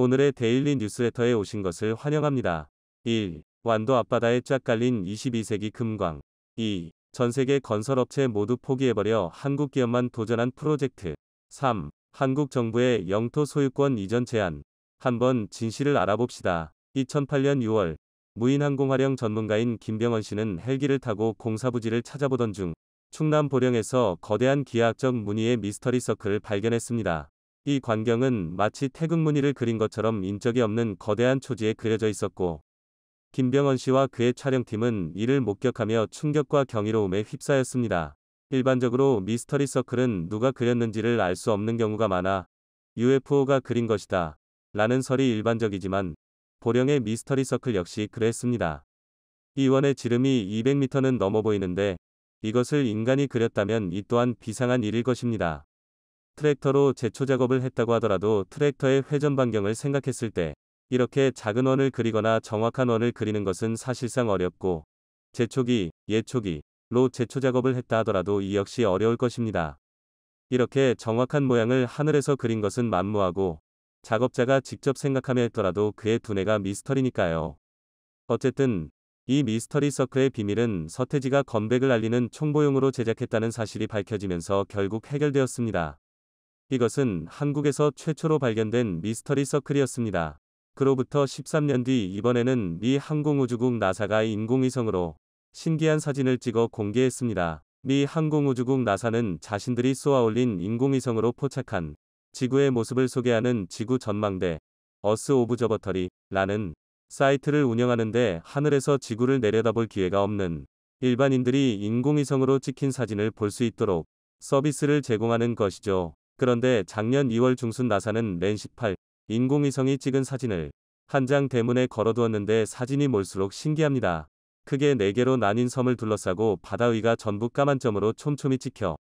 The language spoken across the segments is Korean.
오늘의 데일리 뉴스레터에 오신 것을 환영합니다. 1. 완도 앞바다에 쫙 깔린 22세기 금광. 2. 전 세계 건설업체 모두 포기해버려 한국 기업만 도전한 프로젝트. 3. 한국 정부의 영토 소유권 이전 제안. 한번 진실을 알아봅시다. 2008년 6월 무인항공화령 전문가인 김병헌 씨는 헬기를 타고 공사부지를 찾아보던 중 충남 보령에서 거대한 기하학적 무늬의 미스터리 서클을 발견했습니다. 이 광경은 마치 태극 무늬를 그린 것처럼 인적이 없는 거대한 초지에 그려져 있었고 김병헌 씨와 그의 촬영팀은 이를 목격하며 충격과 경이로움에 휩싸였습니다. 일반적으로 미스터리 서클은 누가 그렸는지를 알 수 없는 경우가 많아 UFO가 그린 것이다 라는 설이 일반적이지만 보령의 미스터리 서클 역시 그랬습니다. 이원의 지름이 200m는 넘어 보이는데 이것을 인간이 그렸다면 이 또한 비상한 일일 것입니다. 트랙터로 제초 작업을 했다고 하더라도 트랙터의 회전 반경을 생각했을 때 이렇게 작은 원을 그리거나 정확한 원을 그리는 것은 사실상 어렵고 제초기, 예초기로 제초 작업을 했다 하더라도 이 역시 어려울 것입니다. 이렇게 정확한 모양을 하늘에서 그린 것은 만무하고 작업자가 직접 생각하며 했더라도 그의 두뇌가 미스터리니까요. 어쨌든 이 미스터리 서클의 비밀은 서태지가 건백을 알리는 총보용으로 제작했다는 사실이 밝혀지면서 결국 해결되었습니다. 이것은 한국에서 최초로 발견된 미스터리 서클이었습니다. 그로부터 13년 뒤 이번에는 미 항공우주국 나사가 인공위성으로 신기한 사진을 찍어 공개했습니다. 미 항공우주국 나사는 자신들이 쏘아올린 인공위성으로 포착한 지구의 모습을 소개하는 지구 전망대 어스 오브저버터리라는 사이트를 운영하는데 하늘에서 지구를 내려다볼 기회가 없는 일반인들이 인공위성으로 찍힌 사진을 볼 수 있도록 서비스를 제공하는 것이죠. 그런데 작년 2월 중순 나사는 렌18 인공위성이 찍은 사진을 한 장 대문에 걸어두었는데 사진이 몰수록 신기합니다. 크게 4개로 나뉜 섬을 둘러싸고 바다 위가 전부 까만 점으로 촘촘히 찍혀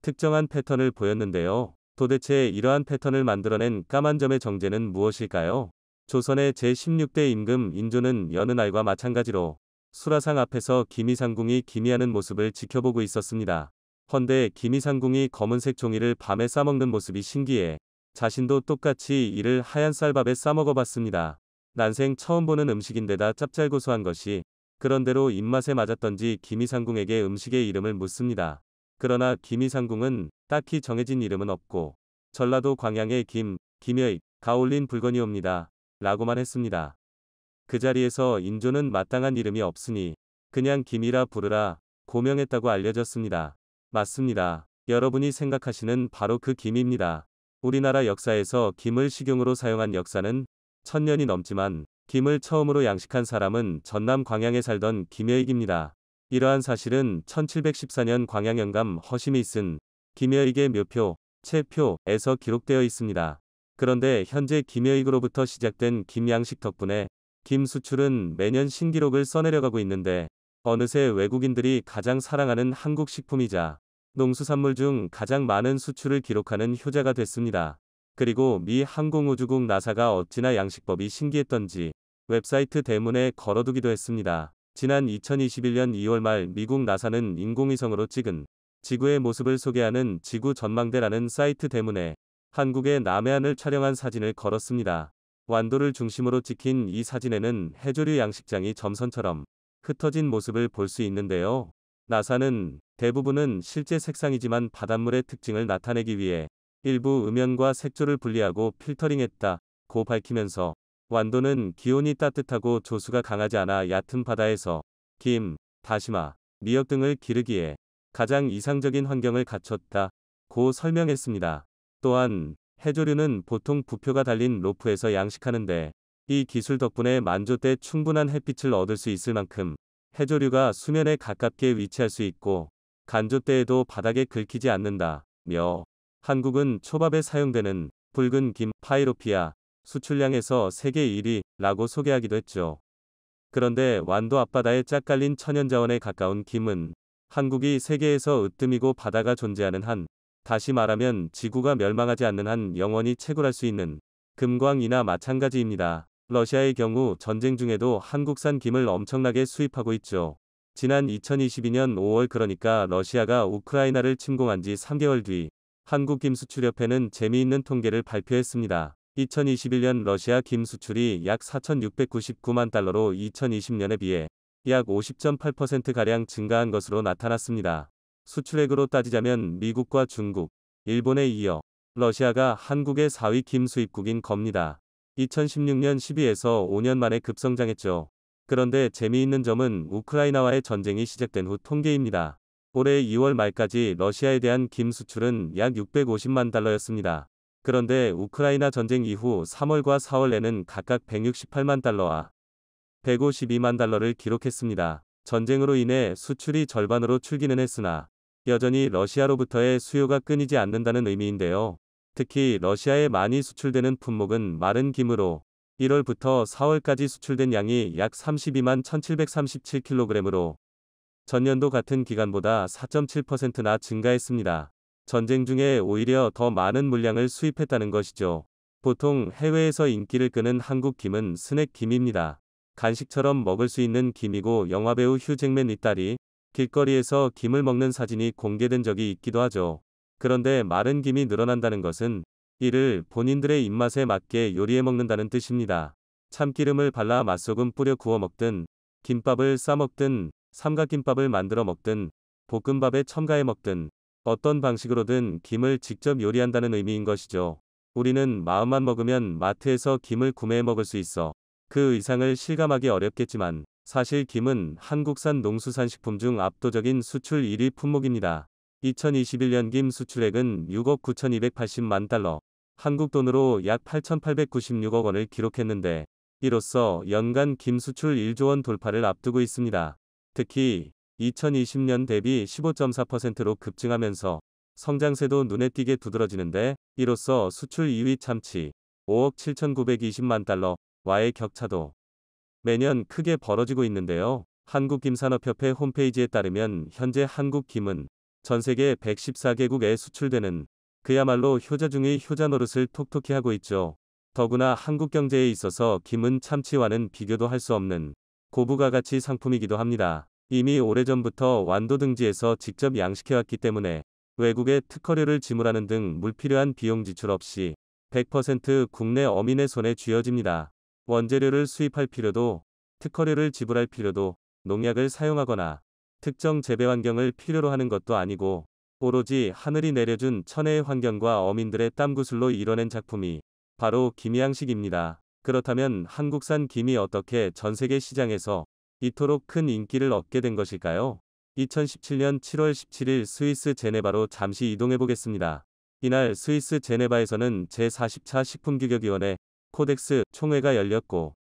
특정한 패턴을 보였는데요. 도대체 이러한 패턴을 만들어낸 까만 점의 정제는 무엇일까요? 조선의 제16대 임금 인조는 여느 날과 마찬가지로 수라상 앞에서 김이상궁이 기미하는 모습을 지켜보고 있었습니다. 헌데 김이상궁이 검은색 종이를 밤에 싸먹는 모습이 신기해 자신도 똑같이 이를 하얀 쌀밥에 싸먹어봤습니다. 난생 처음 보는 음식인데다 짭짤고소한 것이 그런대로 입맛에 맞았던지 김이상궁에게 음식의 이름을 묻습니다. 그러나 김이상궁은 딱히 정해진 이름은 없고 전라도 광양의 김, 김의, 가올린 불건이옵니다. 라고만 했습니다. 그 자리에서 인조는 마땅한 이름이 없으니 그냥 김이라 부르라 고명했다고 알려졌습니다. 맞습니다. 여러분이 생각하시는 바로 그 김입니다. 우리나라 역사에서 김을 식용으로 사용한 역사는 천년이 넘지만 김을 처음으로 양식한 사람은 전남 광양에 살던 김여익입니다. 이러한 사실은 1714년 광양영감 허심이 쓴 김여익의 묘표, 채표에서 기록되어 있습니다. 그런데 현재 김여익으로부터 시작된 김양식 덕분에 김 수출은 매년 신기록을 써내려가고 있는데 어느새 외국인들이 가장 사랑하는 한국 식품이자 농수산물 중 가장 많은 수출을 기록하는 효자가 됐습니다. 그리고 미 항공우주국 나사가 어찌나 양식법이 신기했던지 웹사이트 대문에 걸어두기도 했습니다. 지난 2021년 2월 말 미국 나사는 인공위성으로 찍은 지구의 모습을 소개하는 지구 전망대라는 사이트 대문에 한국의 남해안을 촬영한 사진을 걸었습니다. 완도를 중심으로 찍힌 이 사진에는 해조류 양식장이 점선처럼 흩어진 모습을 볼 수 있는데요. 나사는 대부분은 실제 색상이지만 바닷물의 특징을 나타내기 위해 일부 음연과 색조를 분리하고 필터링했다. 고 밝히면서 완도는 기온이 따뜻하고 조수가 강하지 않아 얕은 바다에서 김, 다시마, 미역 등을 기르기에 가장 이상적인 환경을 갖췄다. 고 설명했습니다. 또한 해조류는 보통 부표가 달린 로프에서 양식하는데 이 기술 덕분에 만조 때 충분한 햇빛을 얻을 수 있을 만큼 해조류가 수면에 가깝게 위치할 수 있고 간조 때에도 바닥에 긁히지 않는다며 한국은 초밥에 사용되는 붉은 김 파이로피아 수출량에서 세계 1위라고 소개하기도 했죠. 그런데 완도 앞바다에 짝 깔린 천연자원에 가까운 김은 한국이 세계에서 으뜸이고 바다가 존재하는 한 다시 말하면 지구가 멸망하지 않는 한 영원히 채굴할 수 있는 금광이나 마찬가지입니다. 러시아의 경우 전쟁 중에도 한국산 김을 엄청나게 수입하고 있죠. 지난 2022년 5월 그러니까 러시아가 우크라이나를 침공한 지 3개월 뒤 한국김수출협회는 재미있는 통계를 발표했습니다. 2021년 러시아 김 수출이 약 4,699만 달러로 2020년에 비해 약 50.8%가량 증가한 것으로 나타났습니다. 수출액으로 따지자면 미국과 중국, 일본에 이어 러시아가 한국의 4위 김 수입국인 겁니다. 2016년 12에서 5년 만에 급성장했죠. 그런데 재미있는 점은 우크라이나와의 전쟁이 시작된 후 통계입니다. 올해 2월 말까지 러시아에 대한 김 수출은 약 650만 달러였습니다. 그런데 우크라이나 전쟁 이후 3월과 4월에는 각각 168만 달러와 152만 달러를 기록했습니다. 전쟁으로 인해 수출이 절반으로 줄기는 했으나 여전히 러시아로부터의 수요가 끊이지 않는다는 의미인데요. 특히 러시아에 많이 수출되는 품목은 마른 김으로 1월부터 4월까지 수출된 양이 약 32만 1737kg으로 전년도 같은 기간보다 4.7%나 증가했습니다. 전쟁 중에 오히려 더 많은 물량을 수입했다는 것이죠. 보통 해외에서 인기를 끄는 한국 김은 스낵 김입니다. 간식처럼 먹을 수 있는 김이고 영화배우 휴잭맨이 딸이 길거리에서 김을 먹는 사진이 공개된 적이 있기도 하죠. 그런데 마른 김이 늘어난다는 것은 이를 본인들의 입맛에 맞게 요리해 먹는다는 뜻입니다. 참기름을 발라 맛소금 뿌려 구워 먹든 김밥을 싸 먹든 삼각김밥을 만들어 먹든 볶음밥에 첨가해 먹든 어떤 방식으로든 김을 직접 요리한다는 의미인 것이죠. 우리는 마음만 먹으면 마트에서 김을 구매해 먹을 수 있어 그 의상을 실감하기 어렵겠지만 사실 김은 한국산 농수산식품 중 압도적인 수출 1위 품목입니다. 2021년 김 수출액은 6억 9,280만 달러, 한국 돈으로 약 8,896억 원을 기록했는데, 이로써 연간 김 수출 1조 원 돌파를 앞두고 있습니다. 특히 2020년 대비 15.4%로 급증하면서 성장세도 눈에 띄게 두드러지는데, 이로써 수출 2위 참치 5억 7,920만 달러와의 격차도 매년 크게 벌어지고 있는데요. 한국김산업협회 홈페이지에 따르면 현재 한국김은 전 세계 114개국에 수출되는 그야말로 효자 중의 효자 노릇을 톡톡히 하고 있죠. 더구나 한국 경제에 있어서 김은 참치와는 비교도 할 수 없는 고부가 가치 상품이기도 합니다. 이미 오래전부터 완도 등지에서 직접 양식해왔기 때문에 외국의 특허료를 지불하는 등 물필요한 비용 지출 없이 100% 국내 어민의 손에 쥐어집니다. 원재료를 수입할 필요도, 특허료를 지불할 필요도, 농약을 사용하거나 특정 재배 환경을 필요로 하는 것도 아니고 오로지 하늘이 내려준 천혜의 환경과 어민들의 땀구슬로 이뤄낸 작품이 바로 김양식입니다 그렇다면 한국산 김이 어떻게 전 세계 시장에서 이토록 큰 인기를 얻게 된 것일까요? 2017년 7월 17일 스위스 제네바로 잠시 이동해 보겠습니다. 이날 스위스 제네바에서는 제40차 식품규격위원회 코덱스 총회가 열렸고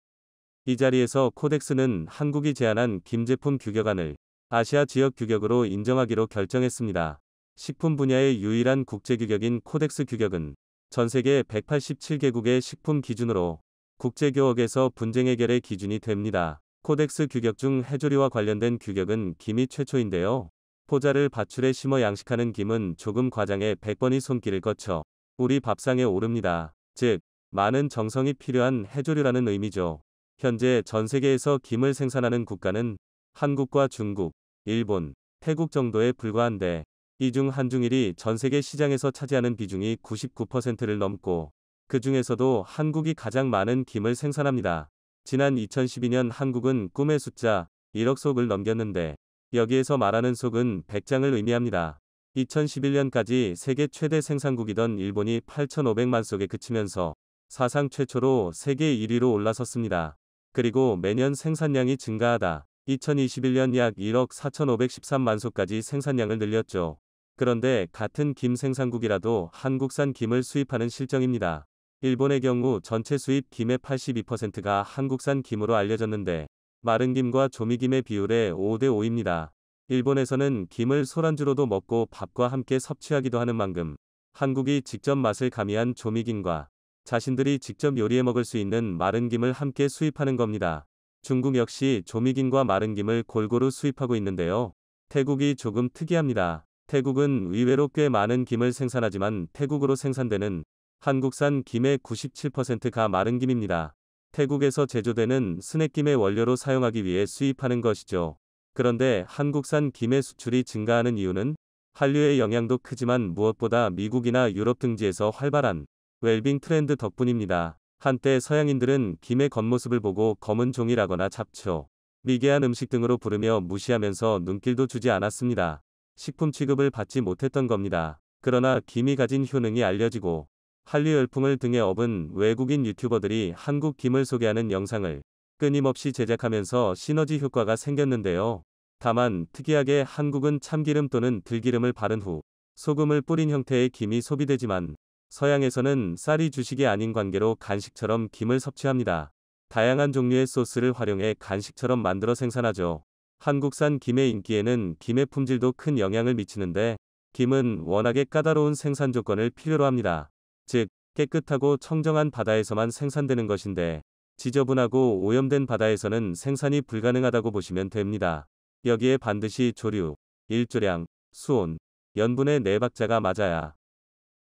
이 자리에서 코덱스는 한국이 제안한 김제품 규격안을 아시아 지역 규격으로 인정하기로 결정했습니다. 식품 분야의 유일한 국제 규격인 코덱스 규격은 전 세계 187개국의 식품 기준으로 국제 교역에서 분쟁 해결의 기준이 됩니다. 코덱스 규격 중 해조류와 관련된 규격은 김이 최초인데요. 포자를 밭줄에 심어 양식하는 김은 조금 과장해 1 0 0번이 손길을 거쳐 우리 밥상에 오릅니다. 즉, 많은 정성이 필요한 해조류라는 의미죠. 현재 전 세계에서 김을 생산하는 국가는 한국과 중국, 일본, 태국 정도에 불과한데 이 중 한중일이 전 세계 시장에서 차지하는 비중이 99%를 넘고 그 중에서도 한국이 가장 많은 김을 생산합니다. 지난 2012년 한국은 꿈의 숫자 1억 속을 넘겼는데 여기에서 말하는 속은 100장을 의미합니다. 2011년까지 세계 최대 생산국이던 일본이 8,500만 속에 그치면서 사상 최초로 세계 1위로 올라섰습니다. 그리고 매년 생산량이 증가하다 2021년 약 1억 4,513만 소까지 생산량을 늘렸죠. 그런데 같은 김 생산국이라도 한국산 김을 수입하는 실정입니다. 일본의 경우 전체 수입 김의 82%가 한국산 김으로 알려졌는데 마른 김과 조미김의 비율에 5대 5입니다. 일본에서는 김을 소란주로도 먹고 밥과 함께 섭취하기도 하는 만큼 한국이 직접 맛을 가미한 조미김과 자신들이 직접 요리해 먹을 수 있는 마른 김을 함께 수입하는 겁니다. 중국 역시 조미김과 마른 김을 골고루 수입하고 있는데요. 태국이 조금 특이합니다. 태국은 의외로 꽤 많은 김을 생산하지만 태국으로 생산되는 한국산 김의 97%가 마른 김입니다. 태국에서 제조되는 스낵김의 원료로 사용하기 위해 수입하는 것이죠. 그런데 한국산 김의 수출이 증가하는 이유는 한류의 영향도 크지만 무엇보다 미국이나 유럽 등지에서 활발한 웰빙 트렌드 덕분입니다. 한때 서양인들은 김의 겉모습을 보고 검은 종이라거나 잡초, 미개한 음식 등으로 부르며 무시하면서 눈길도 주지 않았습니다. 식품 취급을 받지 못했던 겁니다. 그러나 김이 가진 효능이 알려지고 한류 열풍을 등에 업은 외국인 유튜버들이 한국 김을 소개하는 영상을 끊임없이 제작하면서 시너지 효과가 생겼는데요. 다만 특이하게 한국은 참기름 또는 들기름을 바른 후 소금을 뿌린 형태의 김이 소비되지만 서양에서는 쌀이 주식이 아닌 관계로 간식처럼 김을 섭취합니다. 다양한 종류의 소스를 활용해 간식처럼 만들어 생산하죠. 한국산 김의 인기에는 김의 품질도 큰 영향을 미치는데 김은 워낙에 까다로운 생산 조건을 필요로 합니다. 즉, 깨끗하고 청정한 바다에서만 생산되는 것인데 지저분하고 오염된 바다에서는 생산이 불가능하다고 보시면 됩니다. 여기에 반드시 조류, 일조량, 수온, 연분의 네 박자가 맞아야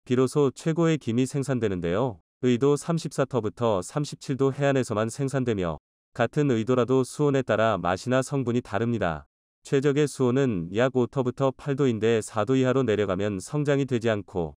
비로소 최고의 김이 생산되는데요. 의도 34터부터 37도 해안에서만 생산되며 같은 의도라도 수온에 따라 맛이나 성분이 다릅니다. 최적의 수온은 약 5터부터 8도인데 4도 이하로 내려가면 성장이 되지 않고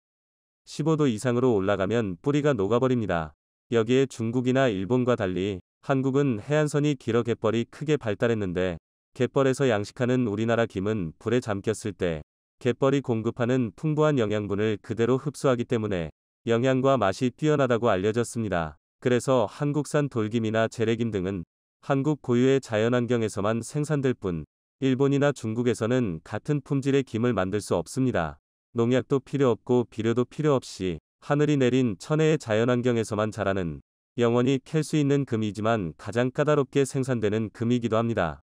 15도 이상으로 올라가면 뿌리가 녹아버립니다. 여기에 중국이나 일본과 달리 한국은 해안선이 길어 갯벌이 크게 발달했는데 갯벌에서 양식하는 우리나라 김은 불에 잠겼을 때 갯벌이 공급하는 풍부한 영양분을 그대로 흡수하기 때문에 영양과 맛이 뛰어나다고 알려졌습니다. 그래서 한국산 돌김이나 재래김 등은 한국 고유의 자연환경에서만 생산될 뿐 일본이나 중국에서는 같은 품질의 김을 만들 수 없습니다. 농약도 필요 없고 비료도 필요 없이 하늘이 내린 천혜의 자연환경에서만 자라는 영원히 캘 수 있는 금이지만 가장 까다롭게 생산되는 금이기도 합니다.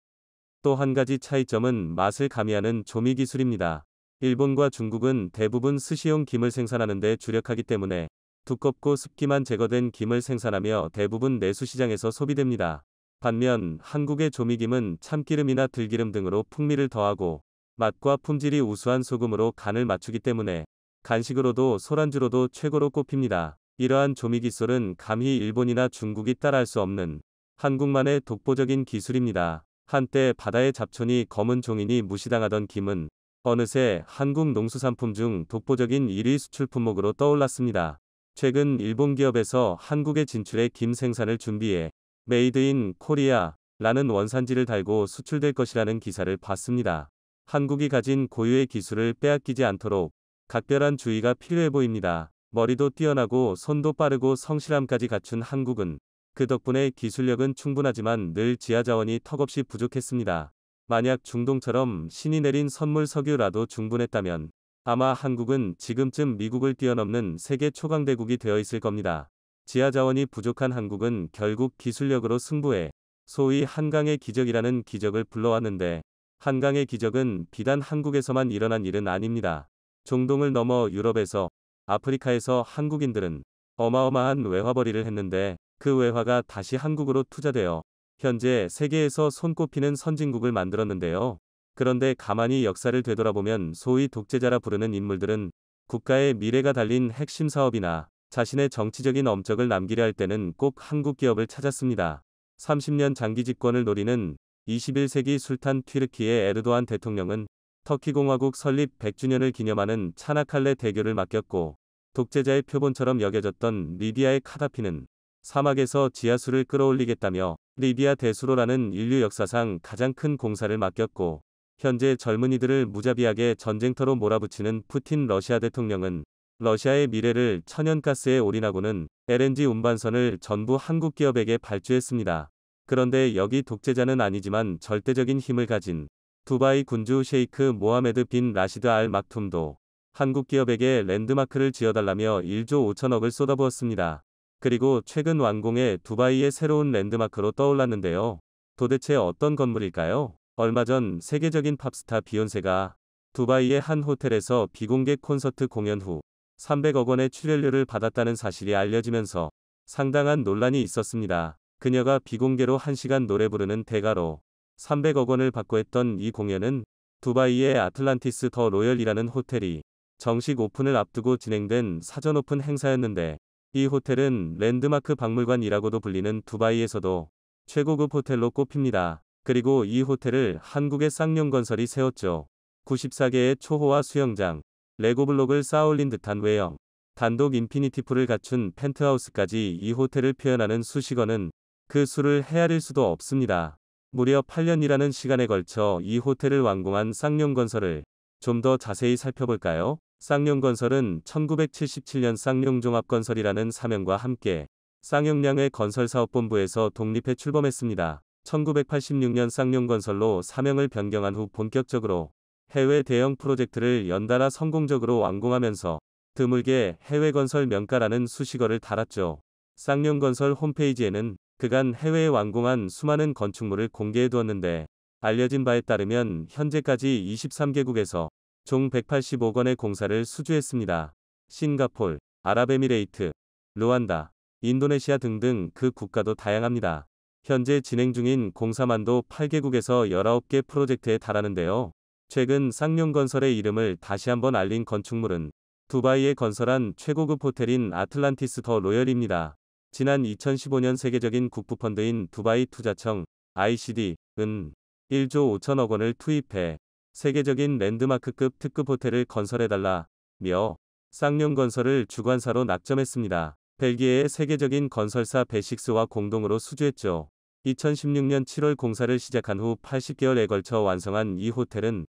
또 한 가지 차이점은 맛을 가미하는 조미 기술입니다. 일본과 중국은 대부분 스시용 김을 생산하는 데 주력하기 때문에 두껍고 습기만 제거된 김을 생산하며 대부분 내수시장에서 소비됩니다. 반면 한국의 조미김은 참기름이나 들기름 등으로 풍미를 더하고 맛과 품질이 우수한 소금으로 간을 맞추기 때문에 간식으로도 소란주로도 최고로 꼽힙니다. 이러한 조미 기술은 감히 일본이나 중국이 따라할 수 없는 한국만의 독보적인 기술입니다. 한때 바다의 잡촌이 검은 종인이 무시당하던 김은 어느새 한국 농수산품 중 독보적인 1위 수출 품목으로 떠올랐습니다. 최근 일본 기업에서 한국에 진출해 김 생산을 준비해 메이드 인 코리아라는 원산지를 달고 수출될 것이라는 기사를 봤습니다. 한국이 가진 고유의 기술을 빼앗기지 않도록 각별한 주의가 필요해 보입니다. 머리도 뛰어나고 손도 빠르고 성실함까지 갖춘 한국은 그 덕분에 기술력은 충분하지만 늘 지하 자원이 턱없이 부족했습니다. 만약 중동처럼 신이 내린 선물 석유라도 충분했다면 아마 한국은 지금쯤 미국을 뛰어넘는 세계 초강대국이 되어 있을 겁니다. 지하 자원이 부족한 한국은 결국 기술력으로 승부해 소위 한강의 기적이라는 기적을 불러왔는데 한강의 기적은 비단 한국에서만 일어난 일은 아닙니다. 중동을 넘어 유럽에서 아프리카에서 한국인들은 어마어마한 외화벌이를 했는데 그 외화가 다시 한국으로 투자되어 현재 세계에서 손꼽히는 선진국을 만들었는데요. 그런데 가만히 역사를 되돌아보면 소위 독재자라 부르는 인물들은 국가의 미래가 달린 핵심 사업이나 자신의 정치적인 엄적을 남기려 할 때는 꼭 한국 기업을 찾았습니다. 30년 장기 집권을 노리는 21세기 술탄 튀르키의 에르도안 대통령은 터키공화국 설립 100주년을 기념하는 차나칼레 대교를 맡겼고 독재자의 표본처럼 여겨졌던 리비아의 카다피는 사막에서 지하수를 끌어올리겠다며 리비아 대수로라는 인류 역사상 가장 큰 공사를 맡겼고 현재 젊은이들을 무자비하게 전쟁터로 몰아붙이는 푸틴 러시아 대통령은 러시아의 미래를 천연가스에 올인하고는 LNG 운반선을 전부 한국 기업에게 발주했습니다. 그런데 여기 독재자는 아니지만 절대적인 힘을 가진 두바이 군주 셰이크 모하메드 빈 라시드 알 막툼도 한국 기업에게 랜드마크를 지어달라며 1조 5천억을 쏟아부었습니다. 그리고 최근 완공해 두바이의 새로운 랜드마크로 떠올랐는데요. 도대체 어떤 건물일까요? 얼마 전 세계적인 팝스타 비욘세가 두바이의 한 호텔에서 비공개 콘서트 공연 후 300억 원의 출연료를 받았다는 사실이 알려지면서 상당한 논란이 있었습니다. 그녀가 비공개로 1시간 노래 부르는 대가로 300억 원을 받고 했던 이 공연은 두바이의 아틀란티스 더 로열이라는 호텔이 정식 오픈을 앞두고 진행된 사전 오픈 행사였는데 이 호텔은 랜드마크 박물관이라고도 불리는 두바이에서도 최고급 호텔로 꼽힙니다. 그리고 이 호텔을 한국의 쌍용건설이 세웠죠. 94개의 초호화 수영장, 레고블록을 쌓아올린 듯한 외형, 단독 인피니티 풀을 갖춘 펜트하우스까지 이 호텔을 표현하는 수식어는 그 수를 헤아릴 수도 없습니다. 무려 8년이라는 시간에 걸쳐 이 호텔을 완공한 쌍용건설을 좀 더 자세히 살펴볼까요? 쌍용건설은 1977년 쌍용종합건설이라는 사명과 함께 쌍용량의 건설사업본부에서 독립해 출범했습니다. 1986년 쌍용건설로 사명을 변경한 후 본격적으로 해외 대형 프로젝트를 연달아 성공적으로 완공하면서 드물게 해외건설 명가라는 수식어를 달았죠. 쌍용건설 홈페이지에는 그간 해외에 완공한 수많은 건축물을 공개해 두었는데 알려진 바에 따르면 현재까지 23개국에서 총1 8 5건의 공사를 수주했습니다. 싱가폴, 아랍에미레이트, 루안다, 인도네시아 등등 그 국가도 다양합니다. 현재 진행 중인 공사만도 8개국에서 19개 프로젝트에 달하는데요. 최근 쌍용건설의 이름을 다시 한번 알린 건축물은 두바이에 건설한 최고급 호텔인 아틀란티스 더 로열입니다. 지난 2015년 세계적인 국부펀드인 두바이 투자청 ICD은 1조 5천억 원을 투입해 세계적인 랜드마크급 특급 호텔을 건설해달라며 쌍용 건설을 주관사로 낙점했습니다. 벨기에의 세계적인 건설사 베식스와 공동으로 수주했죠. 2016년 7월 공사를 시작한 후 80개월에 걸쳐 완성한 이 호텔은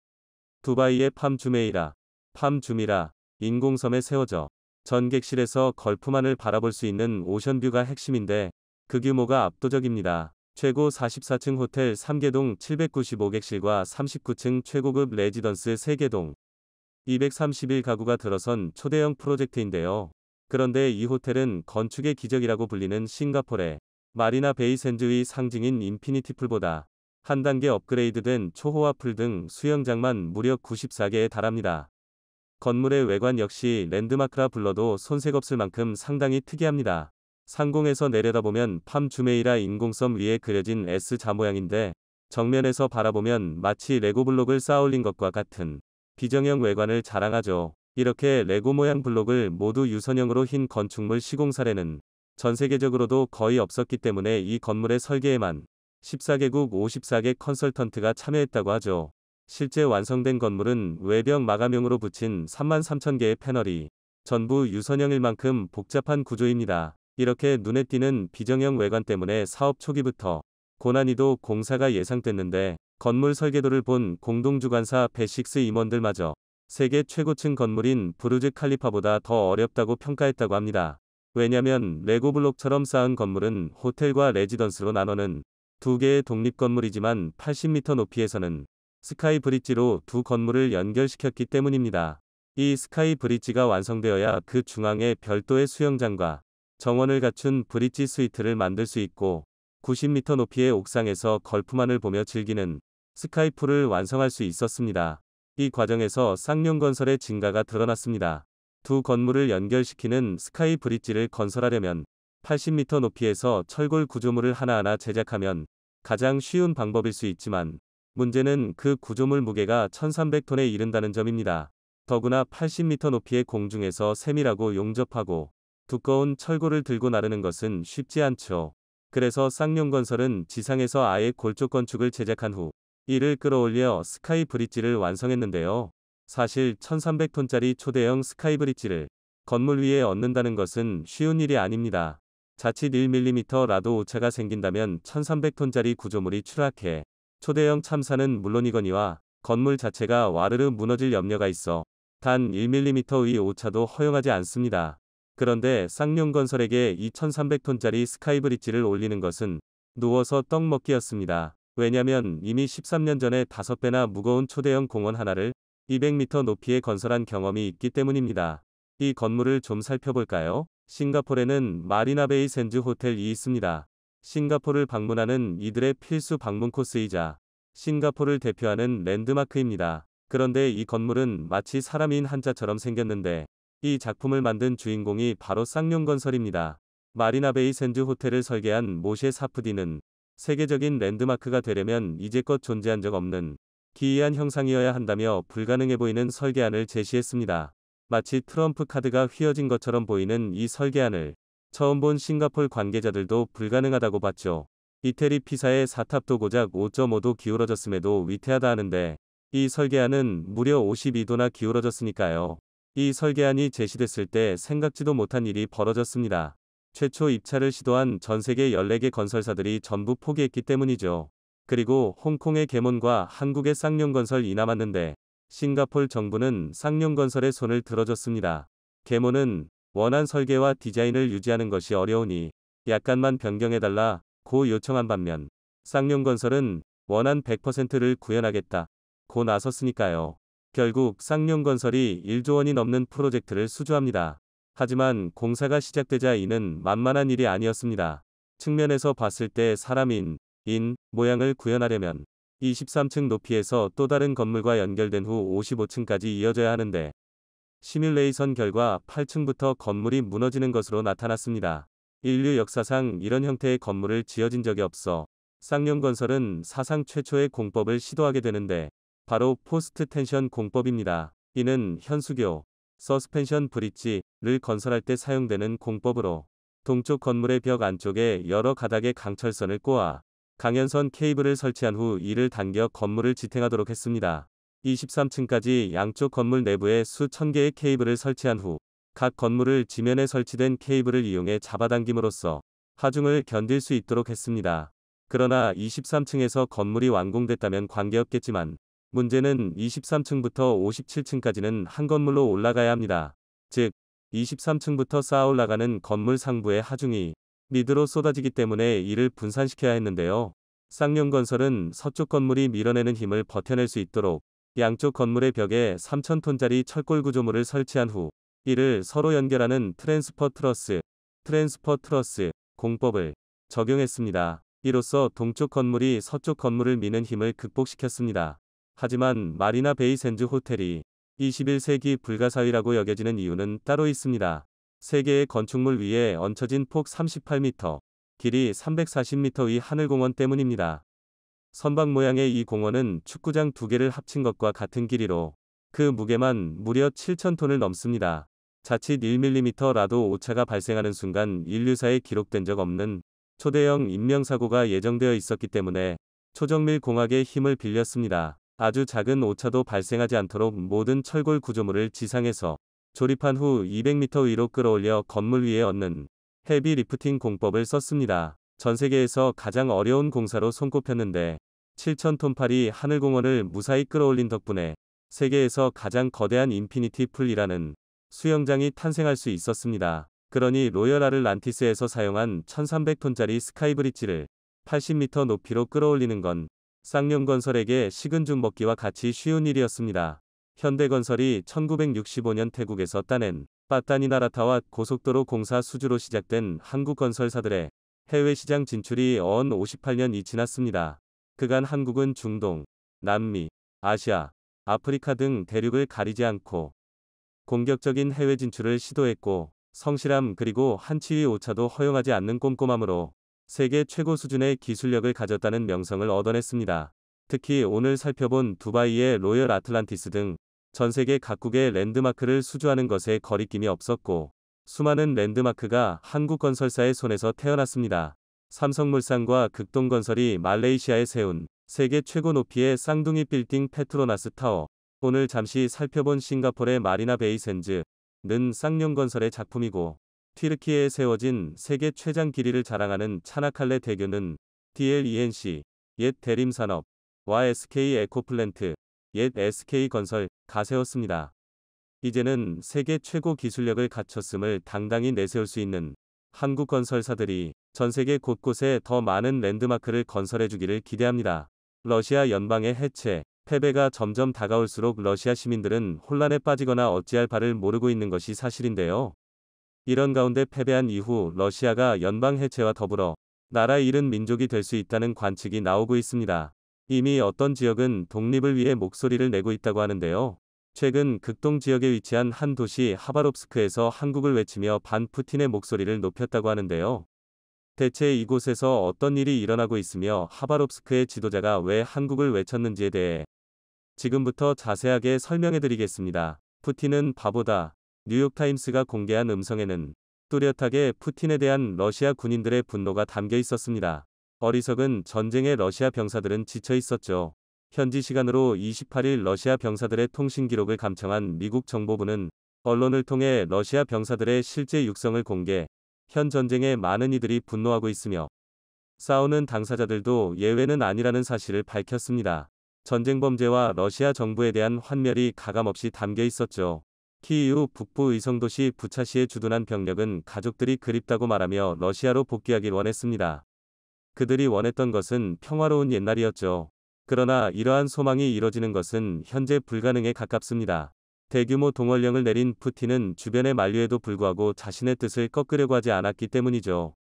두바이의 팜주메이라, 팜주미라 인공섬에 세워져 전객실에서 걸프만을 바라볼 수 있는 오션뷰가 핵심인데 그 규모가 압도적입니다. 최고 44층 호텔 3개동 795객실과 39층 최고급 레지던스 3개동 231가구가 들어선 초대형 프로젝트인데요. 그런데 이 호텔은 건축의 기적이라고 불리는 싱가포르의 마리나 베이 샌즈의 상징인 인피니티 풀보다 한 단계 업그레이드된 초호화 풀 등 수영장만 무려 94개에 달합니다. 건물의 외관 역시 랜드마크라 불러도 손색없을 만큼 상당히 특이합니다. 상공에서 내려다보면 팜 주메이라 인공섬 위에 그려진 S자 모양인데 정면에서 바라보면 마치 레고 블록을 쌓아올린 것과 같은 비정형 외관을 자랑하죠. 이렇게 레고 모양 블록을 모두 유선형으로 흰 건축물 시공 사례는 전 세계적으로도 거의 없었기 때문에 이 건물의 설계에만 14개국 54개 컨설턴트가 참여했다고 하죠. 실제 완성된 건물은 외벽 마감형으로 붙인 33,000개의 패널이 전부 유선형일 만큼 복잡한 구조입니다. 이렇게 눈에 띄는 비정형 외관 때문에 사업 초기부터 고난이도 공사가 예상됐는데 건물 설계도를 본 공동주관사 베식스 임원들마저 세계 최고층 건물인 브루즈 칼리파보다 더 어렵다고 평가했다고 합니다. 왜냐면 레고 블록처럼 쌓은 건물은 호텔과 레지던스로 나눠는 두 개의 독립 건물이지만 80m 높이에서는 스카이 브릿지로 두 건물을 연결시켰기 때문입니다. 이 스카이 브릿지가 완성되어야 그 중앙에 별도의 수영장과 정원을 갖춘 브릿지 스위트를 만들 수 있고 90m 높이의 옥상에서 걸프만을 보며 즐기는 스카이풀을 완성할 수 있었습니다. 이 과정에서 쌍용 건설의 증가가 드러났습니다. 두 건물을 연결시키는 스카이 브릿지를 건설하려면 80m 높이에서 철골 구조물을 하나하나 제작하면 가장 쉬운 방법일 수 있지만 문제는 그 구조물 무게가 1300톤에 이른다는 점입니다. 더구나 80m 높이의 공중에서 세밀하고 용접하고 두꺼운 철골을 들고 나르는 것은 쉽지 않죠. 그래서 쌍용건설은 지상에서 아예 골조 건축을 제작한 후 이를 끌어올려 스카이 브릿지를 완성했는데요. 사실 1300톤짜리 초대형 스카이 브릿지를 건물 위에 얹는다는 것은 쉬운 일이 아닙니다. 자칫 1mm라도 오차가 생긴다면 1300톤짜리 구조물이 추락해 초대형 참사는 물론이거니와 건물 자체가 와르르 무너질 염려가 있어 단 1mm의 오차도 허용하지 않습니다. 그런데 쌍용건설에게 2,300톤짜리 스카이브릿지를 올리는 것은 누워서 떡 먹기였습니다. 왜냐면 이미 13년 전에 5배나 무거운 초대형 공원 하나를 200m 높이에 건설한 경험이 있기 때문입니다. 이 건물을 좀 살펴볼까요? 싱가포르에는 마리나베이 샌즈 호텔이 있습니다. 싱가포르를 방문하는 이들의 필수 방문 코스이자 싱가포르를 대표하는 랜드마크입니다. 그런데 이 건물은 마치 사람인 한자처럼 생겼는데 이 작품을 만든 주인공이 바로 쌍용건설입니다. 마리나베이 샌드 호텔을 설계한 모셰 사프디는 세계적인 랜드마크가 되려면 이제껏 존재한 적 없는 기이한 형상이어야 한다며 불가능해 보이는 설계안을 제시했습니다. 마치 트럼프 카드가 휘어진 것처럼 보이는 이 설계안을 처음 본 싱가폴 관계자들도 불가능하다고 봤죠. 이태리 피사의 사탑도 고작 5.5도 기울어졌음에도 위태하다 하는데 이 설계안은 무려 52도나 기울어졌으니까요. 이 설계안이 제시됐을 때 생각지도 못한 일이 벌어졌습니다. 최초 입찰을 시도한 전 세계 14개 건설사들이 전부 포기했기 때문이죠. 그리고 홍콩의 개몬과 한국의 쌍용건설이 남았는데 싱가폴 정부는 쌍용건설의 손을 들어줬습니다. 개몬은 원한 설계와 디자인을 유지하는 것이 어려우니 약간만 변경해달라 고 요청한 반면 쌍용건설은 원한 100%를 구현하겠다 고 나섰으니까요. 결국 쌍용건설이 1조 원이 넘는 프로젝트를 수주합니다. 하지만 공사가 시작되자 이는 만만한 일이 아니었습니다. 측면에서 봤을 때 사람인, 인, 모양을 구현하려면 23층 높이에서 또 다른 건물과 연결된 후 55층까지 이어져야 하는데 시뮬레이션 결과 8층부터 건물이 무너지는 것으로 나타났습니다. 인류 역사상 이런 형태의 건물을 지어진 적이 없어 쌍용건설은 사상 최초의 공법을 시도하게 되는데 바로 포스트 텐션 공법입니다. 이는 현수교, 서스펜션 브릿지를 건설할 때 사용되는 공법으로 동쪽 건물의 벽 안쪽에 여러 가닥의 강철선을 꼬아 강연선 케이블을 설치한 후 이를 당겨 건물을 지탱하도록 했습니다. 23층까지 양쪽 건물 내부에 수천 개의 케이블을 설치한 후 각 건물을 지면에 설치된 케이블을 이용해 잡아당김으로써 하중을 견딜 수 있도록 했습니다. 그러나 23층에서 건물이 완공됐다면 관계없겠지만 문제는 23층부터 57층까지는 한 건물로 올라가야 합니다. 즉, 23층부터 쌓아 올라가는 건물 상부의 하중이 미드로 쏟아지기 때문에 이를 분산시켜야 했는데요. 쌍용건설은 서쪽 건물이 밀어내는 힘을 버텨낼 수 있도록 양쪽 건물의 벽에 3,000톤짜리 철골 구조물을 설치한 후 이를 서로 연결하는 트랜스퍼 트러스, 트랜스퍼 트러스 공법을 적용했습니다. 이로써 동쪽 건물이 서쪽 건물을 미는 힘을 극복시켰습니다. 하지만 마리나 베이 샌즈 호텔이 21세기 불가사의라고 여겨지는 이유는 따로 있습니다. 세계의 건축물 위에 얹혀진 폭 38m, 길이 340m의 하늘공원 때문입니다. 선박 모양의 이 공원은 축구장 두 개를 합친 것과 같은 길이로 그 무게만 무려 7,000톤을 넘습니다. 자칫 1mm라도 오차가 발생하는 순간 인류사에 기록된 적 없는 초대형 인명사고가 예정되어 있었기 때문에 초정밀 공학의 힘을 빌렸습니다. 아주 작은 오차도 발생하지 않도록 모든 철골 구조물을 지상에서 조립한 후 200m 위로 끌어올려 건물 위에 얹는 헤비 리프팅 공법을 썼습니다. 전 세계에서 가장 어려운 공사로 손꼽혔는데 7천톤팔이 하늘공원을 무사히 끌어올린 덕분에 세계에서 가장 거대한 인피니티 풀이라는 수영장이 탄생할 수 있었습니다. 그러니 로열 아를란티스에서 사용한 1300톤짜리 스카이브릿지를 80m 높이로 끌어올리는 건 쌍용건설에게 식은 죽 먹기와 같이 쉬운 일이었습니다. 현대건설이 1965년 태국에서 따낸 빠따니나라타와 고속도로 공사 수주로 시작된 한국건설사들의 해외 시장 진출이 어언 58년이 지났습니다. 그간 한국은 중동, 남미, 아시아, 아프리카 등 대륙을 가리지 않고 공격적인 해외 진출을 시도했고 성실함 그리고 한치의 오차도 허용하지 않는 꼼꼼함으로 세계 최고 수준의 기술력을 가졌다는 명성을 얻어냈습니다. 특히 오늘 살펴본 두바이의 로열 아틀란티스 등 전 세계 각국의 랜드마크를 수주하는 것에 거리낌이 없었고 수많은 랜드마크가 한국 건설사의 손에서 태어났습니다. 삼성물산과 극동건설이 말레이시아에 세운 세계 최고 높이의 쌍둥이 빌딩 페트로나스 타워. 오늘 잠시 살펴본 싱가포르의 마리나 베이센즈는 쌍용건설의 작품이고 튀르키에 세워진 세계 최장 길이를 자랑하는 차나칼레 대교는 DLENC, 옛 대림산업, 와 SK 에코플랜트, 옛 SK 건설, 가세웠습니다. 이제는 세계 최고 기술력을 갖췄음을 당당히 내세울 수 있는 한국 건설사들이 전 세계 곳곳에 더 많은 랜드마크를 건설해주기를 기대합니다. 러시아 연방의 해체, 패배가 점점 다가올수록 러시아 시민들은 혼란에 빠지거나 어찌할 바를 모르고 있는 것이 사실인데요. 이런 가운데 패배한 이후 러시아가 연방 해체와 더불어 나라 잃은 민족이 될 수 있다는 관측이 나오고 있습니다. 이미 어떤 지역은 독립을 위해 목소리를 내고 있다고 하는데요. 최근 극동 지역에 위치한 한 도시 하바롭스크에서 한국을 외치며 반 푸틴의 목소리를 높였다고 하는데요. 대체 이곳에서 어떤 일이 일어나고 있으며 하바롭스크의 지도자가 왜 한국을 외쳤는지에 대해 지금부터 자세하게 설명해 드리겠습니다. 푸틴은 바보다. 뉴욕타임스가 공개한 음성에는 뚜렷하게 푸틴에 대한 러시아 군인들의 분노가 담겨 있었습니다. 어리석은 전쟁의 러시아 병사들은 지쳐 있었죠. 현지 시간으로 28일 러시아 병사들의 통신 기록을 감청한 미국 정보부는 언론을 통해 러시아 병사들의 실제 육성을 공개, 현 전쟁에 많은 이들이 분노하고 있으며 싸우는 당사자들도 예외는 아니라는 사실을 밝혔습니다. 전쟁 범죄와 러시아 정부에 대한 환멸이 가감없이 담겨 있었죠. 키이우 북부 의성도시 부차시에 주둔한 병력은 가족들이 그립다고 말하며 러시아로 복귀하길 원했습니다. 그들이 원했던 것은 평화로운 옛날이었죠. 그러나 이러한 소망이 이뤄지는 것은 현재 불가능에 가깝습니다. 대규모 동원령을 내린 푸틴은 주변의 만류에도 불구하고 자신의 뜻을 꺾으려고 하지 않았기 때문이죠.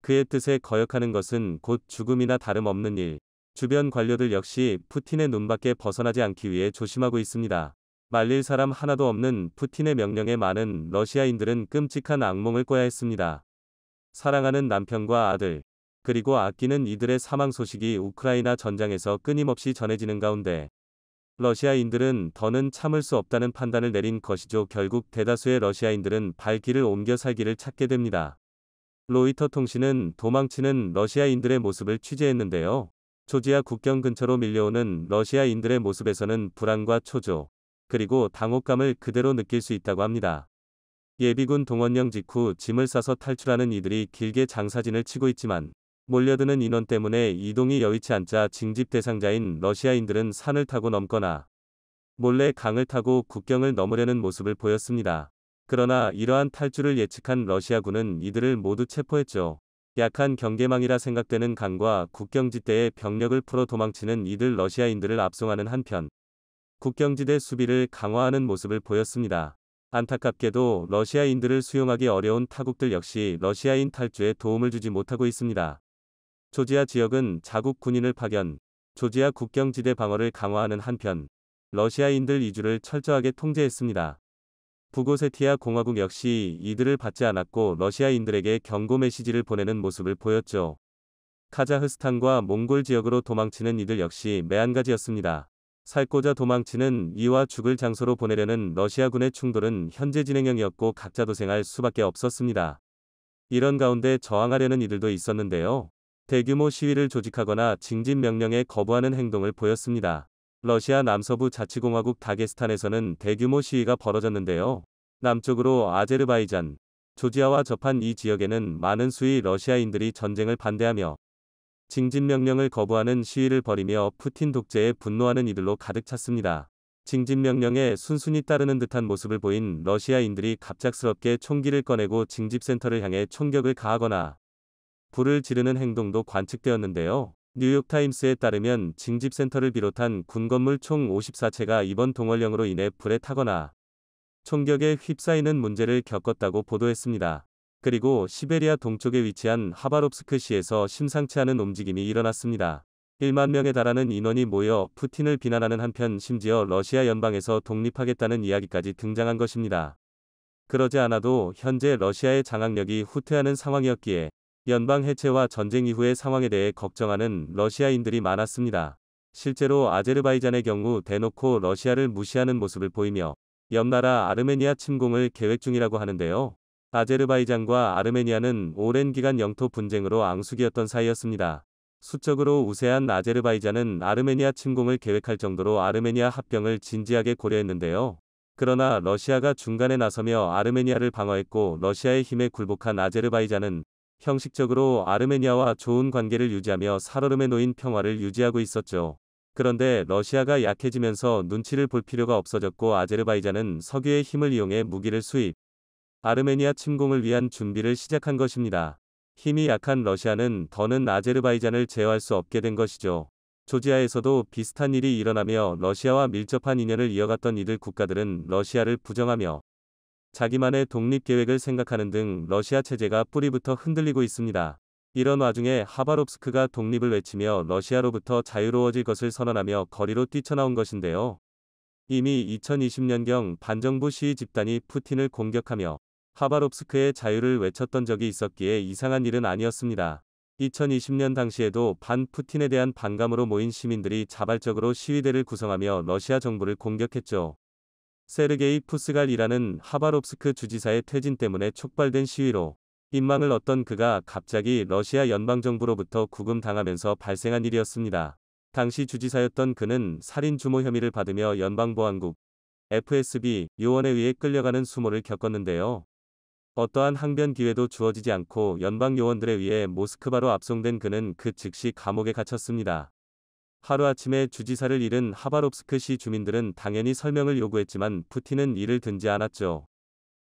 그의 뜻에 거역하는 것은 곧 죽음이나 다름없는 일. 주변 관료들 역시 푸틴의 눈밖에 벗어나지 않기 위해 조심하고 있습니다. 말릴 사람 하나도 없는 푸틴의 명령에 많은 러시아인들은 끔찍한 악몽을 꿔야 했습니다. 사랑하는 남편과 아들, 그리고 아끼는 이들의 사망 소식이 우크라이나 전장에서 끊임없이 전해지는 가운데 러시아인들은 더는 참을 수 없다는 판단을 내린 것이죠. 결국 대다수의 러시아인들은 발길을 옮겨 살기를 찾게 됩니다. 로이터 통신은 도망치는 러시아인들의 모습을 취재했는데요. 조지아 국경 근처로 밀려오는 러시아인들의 모습에서는 불안과 초조, 그리고 당혹감을 그대로 느낄 수 있다고 합니다. 예비군 동원령 직후 짐을 싸서 탈출하는 이들이 길게 장사진을 치고 있지만 몰려드는 인원 때문에 이동이 여의치 않자 징집 대상자인 러시아인들은 산을 타고 넘거나 몰래 강을 타고 국경을 넘으려는 모습을 보였습니다. 그러나 이러한 탈출을 예측한 러시아군은 이들을 모두 체포했죠. 약한 경계망이라 생각되는 강과 국경지대에 병력을 풀어 도망치는 이들 러시아인들을 압송하는 한편 국경지대 수비를 강화하는 모습을 보였습니다. 안타깝게도 러시아인들을 수용하기 어려운 타국들 역시 러시아인 탈주에 도움을 주지 못하고 있습니다. 조지아 지역은 자국 군인을 파견, 조지아 국경지대 방어를 강화하는 한편, 러시아인들 이주를 철저하게 통제했습니다. 북오세티아 공화국 역시 이들을 받지 않았고 러시아인들에게 경고 메시지를 보내는 모습을 보였죠. 카자흐스탄과 몽골 지역으로 도망치는 이들 역시 매한가지였습니다. 살고자 도망치는 이와 죽을 장소로 보내려는 러시아군의 충돌은 현재 진행형이었고 각자 도생할 수밖에 없었습니다. 이런 가운데 저항하려는 이들도 있었는데요. 대규모 시위를 조직하거나 징집 명령에 거부하는 행동을 보였습니다. 러시아 남서부 자치공화국 다게스탄에서는 대규모 시위가 벌어졌는데요. 남쪽으로 아제르바이잔, 조지아와 접한 이 지역에는 많은 수의 러시아인들이 전쟁을 반대하며 징집 명령을 거부하는 시위를 벌이며 푸틴 독재에 분노하는 이들로 가득 찼습니다. 징집 명령에 순순히 따르는 듯한 모습을 보인 러시아인들이 갑작스럽게 총기를 꺼내고 징집센터를 향해 총격을 가하거나 불을 지르는 행동도 관측되었는데요. 뉴욕타임스에 따르면 징집센터를 비롯한 군 건물 총 54채가 이번 동원령으로 인해 불에 타거나 총격에 휩싸이는 문제를 겪었다고 보도했습니다. 그리고 시베리아 동쪽에 위치한 하바롭스크시에서 심상치 않은 움직임이 일어났습니다. 1만 명에 달하는 인원이 모여 푸틴을 비난하는 한편 심지어 러시아 연방에서 독립하겠다는 이야기까지 등장한 것입니다. 그러지 않아도 현재 러시아의 장악력이 후퇴하는 상황이었기에 연방 해체와 전쟁 이후의 상황에 대해 걱정하는 러시아인들이 많았습니다. 실제로 아제르바이잔의 경우 대놓고 러시아를 무시하는 모습을 보이며 옆나라 아르메니아 침공을 계획 중이라고 하는데요. 아제르바이잔과 아르메니아는 오랜 기간 영토 분쟁으로 앙숙이었던 사이였습니다. 수적으로 우세한 아제르바이잔은 아르메니아 침공을 계획할 정도로 아르메니아 합병을 진지하게 고려했는데요. 그러나 러시아가 중간에 나서며 아르메니아를 방어했고 러시아의 힘에 굴복한 아제르바이잔은 형식적으로 아르메니아와 좋은 관계를 유지하며 살얼음에 놓인 평화를 유지하고 있었죠. 그런데 러시아가 약해지면서 눈치를 볼 필요가 없어졌고 아제르바이잔은 석유의 힘을 이용해 무기를 수입, 아르메니아 침공을 위한 준비를 시작한 것입니다. 힘이 약한 러시아는 더는 아제르바이잔을 제어할 수 없게 된 것이죠. 조지아에서도 비슷한 일이 일어나며 러시아와 밀접한 인연을 이어갔던 이들 국가들은 러시아를 부정하며 자기만의 독립 계획을 생각하는 등 러시아 체제가 뿌리부터 흔들리고 있습니다. 이런 와중에 하바롭스크가 독립을 외치며 러시아로부터 자유로워질 것을 선언하며 거리로 뛰쳐나온 것인데요. 이미 2020년경 반정부 시위 집단이 푸틴을 공격하며 하바롭스크의 자유를 외쳤던 적이 있었기에 이상한 일은 아니었습니다. 2020년 당시에도 반 푸틴에 대한 반감으로 모인 시민들이 자발적으로 시위대를 구성하며 러시아 정부를 공격했죠. 세르게이 푸스갈이라는 하바롭스크 주지사의 퇴진 때문에 촉발된 시위로 인망을 얻던 그가 갑자기 러시아 연방정부로부터 구금당하면서 발생한 일이었습니다. 당시 주지사였던 그는 살인 주모 혐의를 받으며 연방보안국 FSB 요원에 의해 끌려가는 수모를 겪었는데요. 어떠한 항변 기회도 주어지지 않고 연방 요원들에 의해 모스크바로 압송된 그는 그 즉시 감옥에 갇혔습니다. 하루아침에 주지사를 잃은 하바롭스크 시 주민들은 당연히 설명을 요구했지만 푸틴은 이를 듣지 않았죠.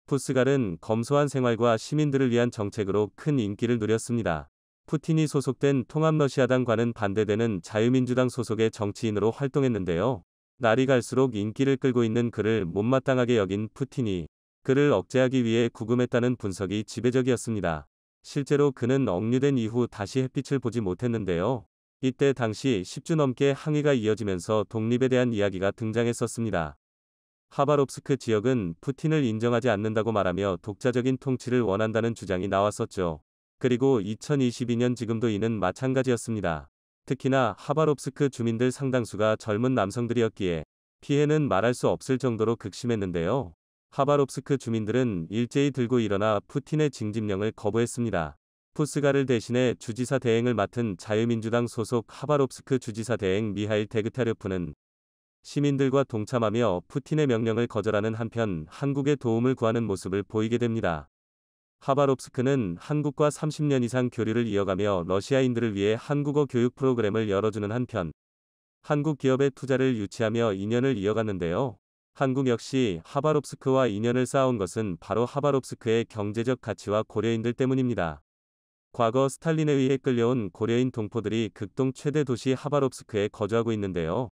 푸스갈은 검소한 생활과 시민들을 위한 정책으로 큰 인기를 누렸습니다. 푸틴이 소속된 통합러시아당과는 반대되는 자유민주당 소속의 정치인으로 활동했는데요. 날이 갈수록 인기를 끌고 있는 그를 못마땅하게 여긴 푸틴이 그를 억제하기 위해 구금했다는 분석이 지배적이었습니다. 실제로 그는 억류된 이후 다시 햇빛을 보지 못했는데요. 이때 당시 10주 넘게 항의가 이어지면서 독립에 대한 이야기가 등장했었습니다. 하바롭스크 지역은 푸틴을 인정하지 않는다고 말하며 독자적인 통치를 원한다는 주장이 나왔었죠. 그리고 2022년 지금도 이는 마찬가지였습니다. 특히나 하바롭스크 주민들 상당수가 젊은 남성들이었기에 피해는 말할 수 없을 정도로 극심했는데요. 하바롭스크 주민들은 일제히 들고 일어나 푸틴의 징집령을 거부했습니다. 푸스가를 대신해 주지사 대행을 맡은 자유민주당 소속 하바롭스크 주지사 대행 미하일 데그타르프는 시민들과 동참하며 푸틴의 명령을 거절하는 한편 한국의 도움을 구하는 모습을 보이게 됩니다. 하바롭스크는 한국과 30년 이상 교류를 이어가며 러시아인들을 위해 한국어 교육 프로그램을 열어주는 한편 한국 기업의 투자를 유치하며 인연을 이어갔는데요. 한국 역시 하바롭스크와 인연을 쌓은 것은 바로 하바롭스크의 경제적 가치와 고려인들 때문입니다. 과거 스탈린에 의해 끌려온 고려인 동포들이 극동 최대 도시 하바롭스크에 거주하고 있는데요.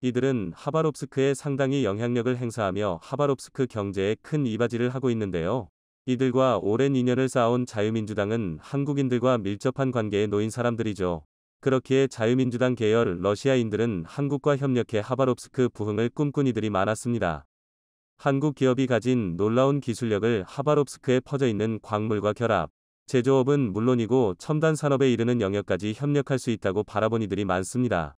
이들은 하바롭스크에 상당히 영향력을 행사하며 하바롭스크 경제에 큰 이바지를 하고 있는데요. 이들과 오랜 인연을 쌓아온 자유민주당은 한국인들과 밀접한 관계에 놓인 사람들이죠. 그렇기에 자유민주당 계열 러시아인들은 한국과 협력해 하바롭스크 부흥을 꿈꾼 이들이 많았습니다. 한국 기업이 가진 놀라운 기술력을 하바롭스크에 퍼져 있는 광물과 결합, 제조업은 물론이고 첨단 산업에 이르는 영역까지 협력할 수 있다고 바라본 이들이 많습니다.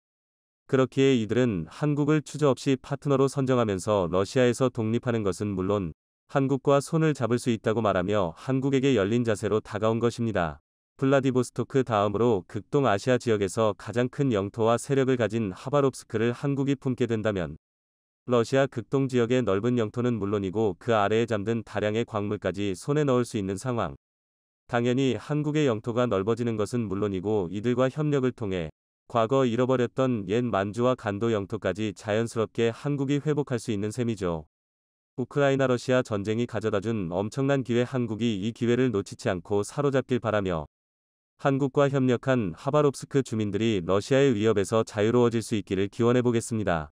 그렇기에 이들은 한국을 추저 없이 파트너로 선정하면서 러시아에서 독립하는 것은 물론 한국과 손을 잡을 수 있다고 말하며 한국에게 열린 자세로 다가온 것입니다. 블라디보스토크 다음으로 극동 아시아 지역에서 가장 큰 영토와 세력을 가진 하바롭스크를 한국이 품게 된다면 러시아 극동 지역의 넓은 영토는 물론이고 그 아래에 잠든 다량의 광물까지 손에 넣을 수 있는 상황. 당연히 한국의 영토가 넓어지는 것은 물론이고 이들과 협력을 통해 과거 잃어버렸던 옛 만주와 간도 영토까지 자연스럽게 한국이 회복할 수 있는 셈이죠. 우크라이나 러시아 전쟁이 가져다 준 엄청난 기회 한국이 이 기회를 놓치지 않고 사로잡길 바라며 한국과 협력한 하바롭스크 주민들이 러시아의 위협에서 자유로워질 수 있기를 기원해 보겠습니다.